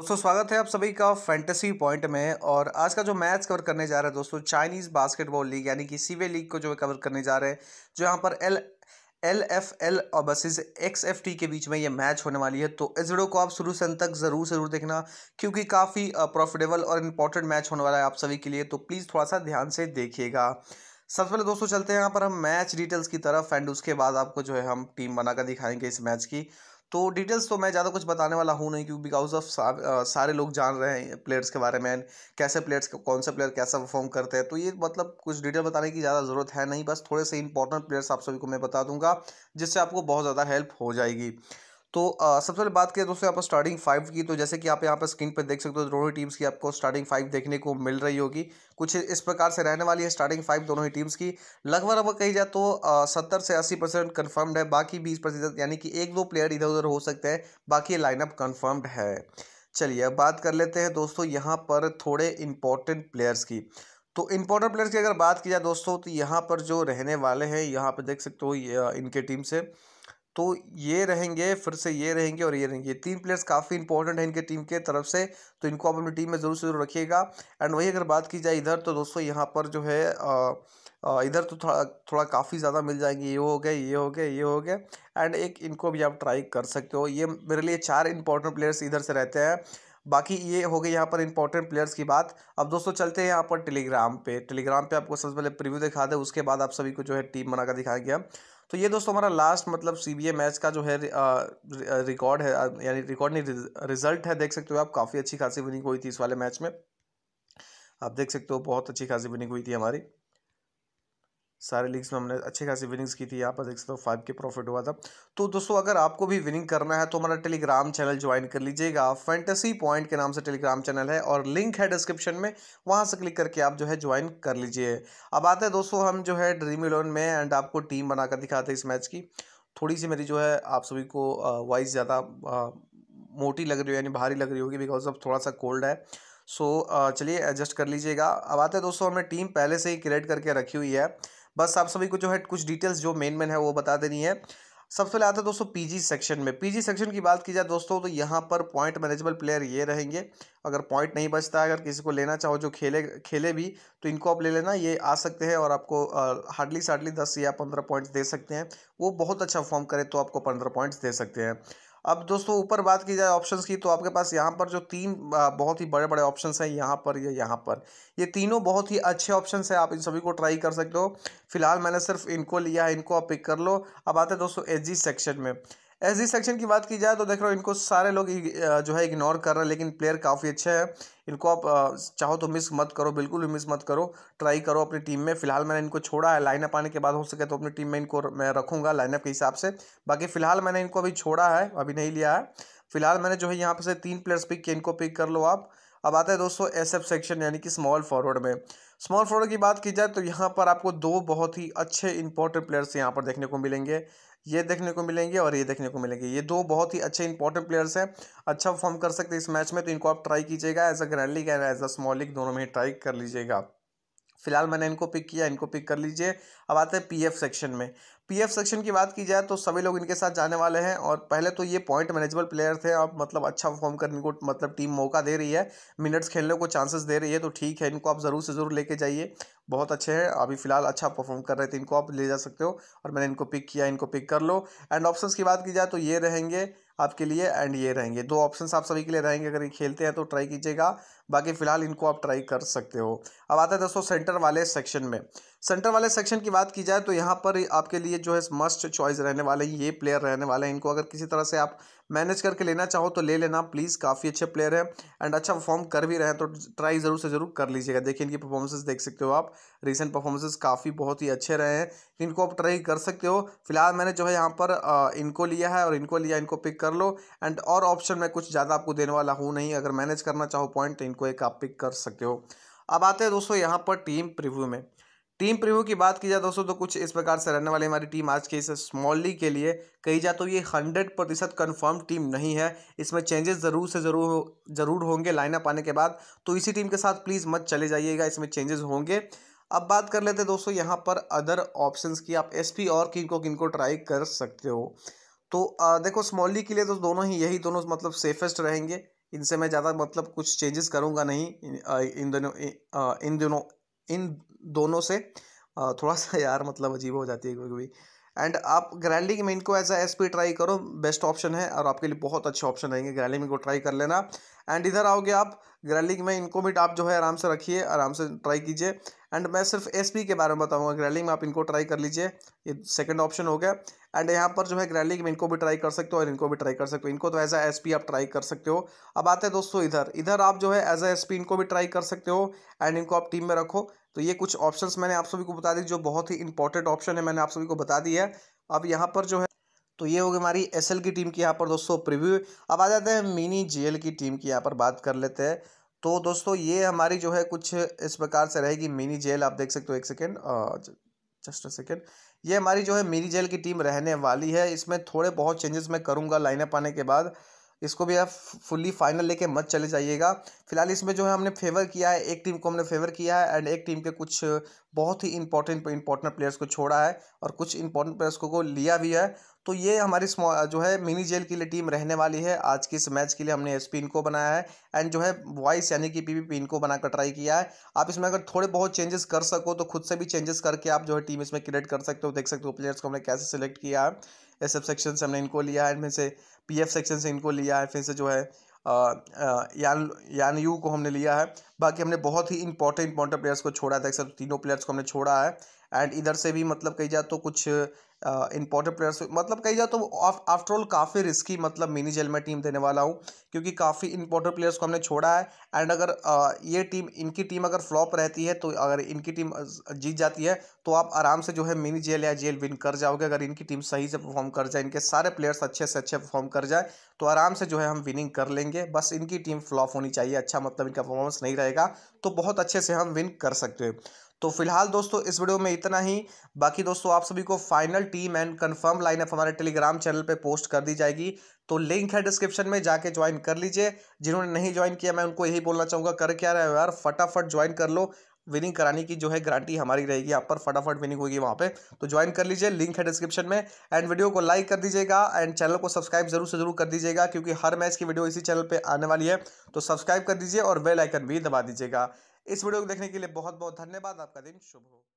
दोस्तों स्वागत है आप सभी का फैंटेसी पॉइंट में और आज का जो मैच कवर करने जा रहा है दोस्तों चाइनीज़ बास्केटबॉल लीग यानी कि सीवे लीग को जो है कवर करने जा रहे हैं जो यहाँ पर एल एल एफ एल और बसेज एक्स एफ टी के बीच में ये मैच होने वाली है तो इस वीडियो को आप शुरू से अंत तक ज़रूर ज़रूर देखना क्योंकि काफ़ी प्रॉफिटेबल और इंपॉर्टेंट मैच होने वाला है आप सभी के लिए तो प्लीज़ थोड़ा सा ध्यान से देखिएगा सबसे पहले दोस्तों चलते हैं यहाँ पर हम मैच डिटेल्स की तरफ एंड उसके बाद आपको जो है हम टीम बनाकर दिखाएंगे इस मैच की तो डिटेल्स तो मैं ज़्यादा कुछ बताने वाला हूँ नहीं क्योंकि बिकॉज ऑफ सारे लोग जान रहे हैं प्लेयर्स के बारे में कैसे प्लेयर्स कौन से प्लेयर कैसा परफॉर्म करते हैं तो ये मतलब कुछ डिटेल बताने की ज़्यादा ज़रूरत है नहीं बस थोड़े से इंपॉर्टेंट प्लेयर्स आप सभी को मैं बता दूंगा जिससे आपको बहुत ज़्यादा हेल्प हो जाएगी तो सबसे पहले बात करें दोस्तों यहाँ पर स्टार्टिंग फाइव की तो जैसे कि आप यहाँ पर स्क्रीन पर देख सकते हो दोनों ही टीम्स की आपको स्टार्टिंग फाइव देखने को मिल रही होगी कुछ इस प्रकार से रहने वाली है स्टार्टिंग फाइव दोनों ही टीम्स की लगभग अगर कही जाए तो सत्तर से अस्सी परसेंट कन्फर्म्ड है बाकी बीस प्रतिशत यानी कि एक दो प्लेयर इधर उधर हो सकते हैं बाकी लाइनअप कन्फर्म्ड है चलिए अब बात कर लेते हैं दोस्तों यहाँ पर थोड़े इंपॉर्टेंट प्लेयर्स की तो इम्पोर्टेंट प्लेयर्स की अगर बात की जाए दोस्तों तो यहाँ पर जो रहने वाले हैं यहाँ पर देख सकते हो इनके टीम से तो ये रहेंगे फिर से ये रहेंगे और ये रहेंगे तीन प्लेयर्स काफ़ी इंपॉर्टेंट हैं इनके टीम के तरफ से तो इनको आप अपनी टीम में ज़रूर से ज़रूर रखिएगा एंड वही अगर बात की जाए इधर तो दोस्तों यहाँ पर जो है इधर तो थोड़ा थोड़ा काफ़ी ज़्यादा मिल जाएंगे ये हो गए ये हो गए ये हो गए एंड एक इनको भी आप ट्राई कर सकते हो ये मेरे लिए चार इंपॉर्टेंट प्लेयर्स इधर से रहते हैं बाकी ये हो गए यहाँ पर इंपॉर्टेंट प्लेयर्स की बात अब दोस्तों चलते हैं यहाँ पर टेलीग्राम पे टेलीग्राम पे आपको सबसे पहले प्रीव्यू दिखा दे उसके बाद आप सभी को जो है टीम बनाकर दिखाएंगे हम तो ये दोस्तों हमारा लास्ट मतलब सी बी ए मैच का जो है रिकॉर्ड है यानी रिकॉर्ड नहीं रिजल्ट है देख सकते हो आप काफ़ी अच्छी खासी विनिंग हुई थी इस वाले मैच में आप देख सकते हो बहुत अच्छी खासी विनिंग हुई थी हमारी सारे लीग्स में हमने अच्छी खासी विनिंग्स की थी यहाँ पर देख सकते हो फाइव के प्रॉफिट हुआ था तो दोस्तों अगर आपको भी विनिंग करना है तो हमारा टेलीग्राम चैनल ज्वाइन कर लीजिएगा फैंटेसी पॉइंट के नाम से टेलीग्राम चैनल है और लिंक है डिस्क्रिप्शन में वहाँ से क्लिक करके आप जो है ज्वाइन कर लीजिए अब आते हैं दोस्तों हम जो है ड्रीम इलेवन में एंड आपको टीम बनाकर दिखाते हैं इस मैच की थोड़ी सी मेरी जो है आप सभी को वॉइस ज़्यादा मोटी लग रही हो यानी भारी लग रही होगी बिकॉज ऑफ थोड़ा सा कोल्ड है सो चलिए एडजस्ट कर लीजिएगा अब आते हैं दोस्तों हमने टीम पहले से ही क्रिएट करके रखी हुई है बस आप सभी को जो है कुछ डिटेल्स जो मेन मेन है वो बता देनी है सबसे पहले आता है दोस्तों पीजी सेक्शन में पीजी सेक्शन की बात की जाए दोस्तों तो यहाँ पर पॉइंट मैनेजेबल प्लेयर ये रहेंगे अगर पॉइंट नहीं बचता है अगर किसी को लेना चाहो जो खेले खेले भी तो इनको आप ले लेना ये आ सकते हैं और आपको हार्डली साडली दस या पंद्रह पॉइंट्स दे सकते हैं वो बहुत अच्छा फॉर्म करें तो आपको पंद्रह पॉइंट्स दे सकते हैं अब दोस्तों ऊपर बात की जाए ऑप्शंस की तो आपके पास यहाँ पर जो तीन बहुत ही बड़े बड़े ऑप्शंस हैं यहाँ पर या यहाँ पर ये तीनों बहुत ही अच्छे ऑप्शंस हैं आप इन सभी को ट्राई कर सकते हो फिलहाल मैंने सिर्फ इनको लिया है इनको आप पिक कर लो अब आते हैं दोस्तों एच सेक्शन में एस डी सेक्शन की बात की जाए तो देख रहे हो इनको सारे लोग जो है इग्नोर कर रहे हैं लेकिन प्लेयर काफ़ी अच्छे हैं इनको आप चाहो तो मिस मत करो बिल्कुल भी मिस मत करो ट्राई करो अपनी टीम में फिलहाल मैंने इनको छोड़ा है लाइनअप आने के बाद हो सके तो अपनी टीम में इनको मैं रखूँगा लाइनअप के हिसाब से बाकी फिलहाल मैंने इनको अभी छोड़ा है अभी नहीं लिया है फिलहाल मैंने जो है यहाँ पर से तीन प्लेयर्स पिक किए इनको पिक कर लो आप अब आता है दोस्तों एस एफ सेक्शन यानी कि स्मॉल फॉरवर्ड में स्मॉल फॉरवर्ड की बात की जाए तो यहाँ पर आपको दो बहुत ही अच्छे इंपॉर्टेंट प्लेयर्स यहाँ पर देखने को मिलेंगे ये देखने को मिलेंगे और ये देखने को मिलेंगे ये दो बहुत ही अच्छे इंपॉर्टेंट प्लेयर्स हैं अच्छा परफॉर्म कर सकते हैं इस मैच में तो इनको आप ट्राई कीजिएगा as a grand league and as a small league दोनों में ही ट्राई कर लीजिएगा फिलहाल मैंने इनको पिक किया इनको पिक कर लीजिए अब आते हैं पीएफ सेक्शन में पीएफ सेक्शन की बात की जाए तो सभी लोग इनके साथ जाने वाले हैं और पहले तो ये पॉइंट मैनेजेबल प्लेयर थे अब मतलब अच्छा परफॉर्म करने को मतलब टीम मौका दे रही है मिनट्स खेलने को चांसेस दे रही है तो ठीक है इनको आप ज़रूर से ज़रूर लेके जाइए बहुत अच्छे हैं अभी फिलहाल अच्छा परफॉर्म कर रहे थे इनको आप ले जा सकते हो और मैंने इनको पिक किया इनको पिक कर लो एंड ऑप्शंस की बात की जाए तो ये रहेंगे आपके लिए एंड ये रहेंगे दो ऑप्शंस आप सभी के लिए रहेंगे अगर ये खेलते हैं तो ट्राई कीजिएगा बाकी फ़िलहाल इनको आप ट्राई कर सकते हो अब आता है दोस्तों सेंटर वाले सेक्शन में सेंटर वाले सेक्शन की बात की जाए तो यहाँ पर आपके लिए जो है मस्ट चॉइस रहने वाले ये प्लेयर रहने वाले हैं इनको अगर किसी तरह से आप मैनेज करके लेना चाहो तो ले लेना प्लीज़ काफ़ी अच्छे प्लेयर हैं एंड अच्छा परफॉर्म कर भी रहे हैं तो ट्राई ज़रूर से ज़रूर कर लीजिएगा देखिए इनकी परफॉर्मेंसेस देख सकते हो आप रिसेंट परफॉर्मेंसेस काफ़ी बहुत ही अच्छे रहे हैं इनको आप ट्राई कर सकते हो फिलहाल मैंने जो है यहाँ पर इनको लिया है और इनको लिया इनको पिक कर लो एंड और ऑप्शन में कुछ ज़्यादा आपको देने वाला हूँ नहीं अगर मैनेज करना चाहो पॉइंट इनको एक आप पिक कर सकते हो अब आते हैं दोस्तों यहाँ पर टीम प्रिव्यू में टीम प्रिव्यू की बात की जाए दोस्तों तो कुछ इस प्रकार से रहने वाली हमारी टीम आज के इस स्मॉल लीग के लिए कही जाए तो ये हंड्रेड प्रतिशत कन्फर्म टीम नहीं है इसमें चेंजेस ज़रूर से ज़रूर ज़रूर होंगे लाइनअप आने के बाद तो इसी टीम के साथ प्लीज़ मत चले जाइएगा इसमें चेंजेस होंगे अब बात कर लेते हैं दोस्तों यहाँ पर अदर ऑप्शंस की आप एसपी और किन को किन को ट्राई कर सकते हो तो आ, देखो स्मॉल लीग के लिए तो दोनों ही यही दोनों मतलब सेफेस्ट रहेंगे इनसे मैं ज़्यादा मतलब कुछ चेंजेस करूँगा नहीं इन, दोनों इन दोनों इन दोनों से थोड़ा सा यार मतलब अजीब हो जाती है कभी कभी एंड आप ग्रैंडिंग में इनको एज एस पी ट्राई करो बेस्ट ऑप्शन है और आपके लिए बहुत अच्छे ऑप्शन रहेंगे ग्रैंडिंग में को ट्राई कर लेना एंड इधर आओगे आप ग्रैंडिंग में इनको भी आप जो है आराम से रखिए आराम से ट्राई कीजिए एंड मैं सिर्फ एस पी के बारे में बताऊँगा ग्रैंडिंग में आप इनको ट्राई कर लीजिए ये सेकेंड ऑप्शन हो गया एंड यहाँ पर जो है ग्रैंडिंग में इनको भी ट्राई कर सकते हो और इनको भी ट्राई कर सकते हो इनको तो एज एस एस आप ट्राई कर सकते हो अब आते हैं दोस्तों इधर इधर आप जो है एज एस एस इनको भी ट्राई कर सकते हो एंड इनको आप टीम में रखो तो ये कुछ ऑप्शंस मैंने आप सभी को बता दी जो बहुत ही इंपॉर्टेंट ऑप्शन है मैंने आप सभी को बता दी है अब यहाँ पर जो है तो ये होगी हमारी एस की टीम की यहाँ पर दोस्तों प्रिव्यू अब आ जाते हैं मिनी जे की टीम की यहाँ पर बात कर लेते हैं तो दोस्तों ये हमारी जो है कुछ इस प्रकार से रहेगी मिनी जेल आप देख सकते हो एक सेकेंड जस्ट अ सेकेंड ये हमारी जो है मेरी जेल की टीम रहने वाली है इसमें थोड़े बहुत चेंजेस मैं करूँगा लाइनअप आने के बाद इसको भी आप फुल्ली फाइनल लेके मत चले जाइएगा फिलहाल इसमें जो है हमने फेवर किया है एक टीम को हमने फेवर किया है एंड एक टीम के कुछ बहुत ही इंपॉर्टेंट इंपॉर्टेंट प्लेयर्स को छोड़ा है और कुछ इंपॉर्टेंट प्लेयर्स को, को लिया भी है तो ये हमारी जो है मिनी जेल के लिए टीम रहने वाली है आज के इस मैच के लिए हमने एस पी इनको बनाया है एंड जो है वॉइस यानी कि पी पी इनको बनाकर ट्राई किया है आप इसमें अगर थोड़े बहुत चेंजेस कर सको तो खुद से भी चेंजेस करके आप जो है टीम इसमें क्रिएट कर सकते हो देख सकते हो प्लेयर्स को हमने कैसे सिलेक्ट किया है एस सेक्शन से हमने इनको लिया है फिर से पी सेक्शन से इनको लिया है फिर से जो है यान यान यू को हमने लिया है बाकी हमने बहुत ही इंपॉर्टेंट इंपॉर्टेंट प्लेयर्स को छोड़ा है देख सकते तीनों प्लेयर्स को हमने छोड़ा है एंड इधर से भी मतलब कही जाए तो कुछ इंपॉर्टेंट uh, प्लेयर्स मतलब कही जाए तो आफ्टर ऑल काफ़ी रिस्की मतलब मिनी जेल में टीम देने वाला हूँ क्योंकि काफ़ी इंपॉर्टेंट प्लेयर्स को हमने छोड़ा है एंड अगर uh, ये टीम इनकी टीम अगर फ्लॉप रहती है तो अगर इनकी टीम uh, जीत जाती है तो आप आराम से जो है मिनी जेल या जेल विन कर जाओगे अगर इनकी टीम सही से परफॉर्म कर जाए इनके सारे प्लेयर्स अच्छे से अच्छे परफॉर्म कर जाए तो आराम से जो है हम विनिंग कर लेंगे बस इनकी टीम फ्लॉप होनी चाहिए अच्छा मतलब इनका परफॉर्मेंस नहीं रहेगा तो बहुत अच्छे से हम विन कर सकते हैं तो फिलहाल दोस्तों इस वीडियो में इतना ही बाकी दोस्तों आप सभी को final team and confirm lineup हमारे टेलीग्राम चैनल पे पोस्ट कर दी जाएगी तो लिंक है डिस्क्रिप्शन में जाके ज्वाइन कर लीजिए जिन्होंने नहीं ज्वाइन किया मैं उनको यही बोलना चाहूँगा कर क्या रहे हो यार फटाफट ज्वाइन कर लो विनिंग कराने की जो है गारंटी हमारी रहेगी आप पर फटाफट विनिंग होगी वहाँ पे तो ज्वाइन कर लीजिए लिंक है डिस्क्रिप्शन में एंड वीडियो को लाइक कर दीजिएगा एंड चैनल को सब्सक्राइब जरूर से जरूर कर दीजिएगा क्योंकि हर मैच की वीडियो इसी चैनल पर आने वाली है तो सब्सक्राइब कर दीजिए और वेलाइकन भी दबा दीजिएगा इस वीडियो को देखने के लिए बहुत बहुत धन्यवाद आपका दिन शुभ हो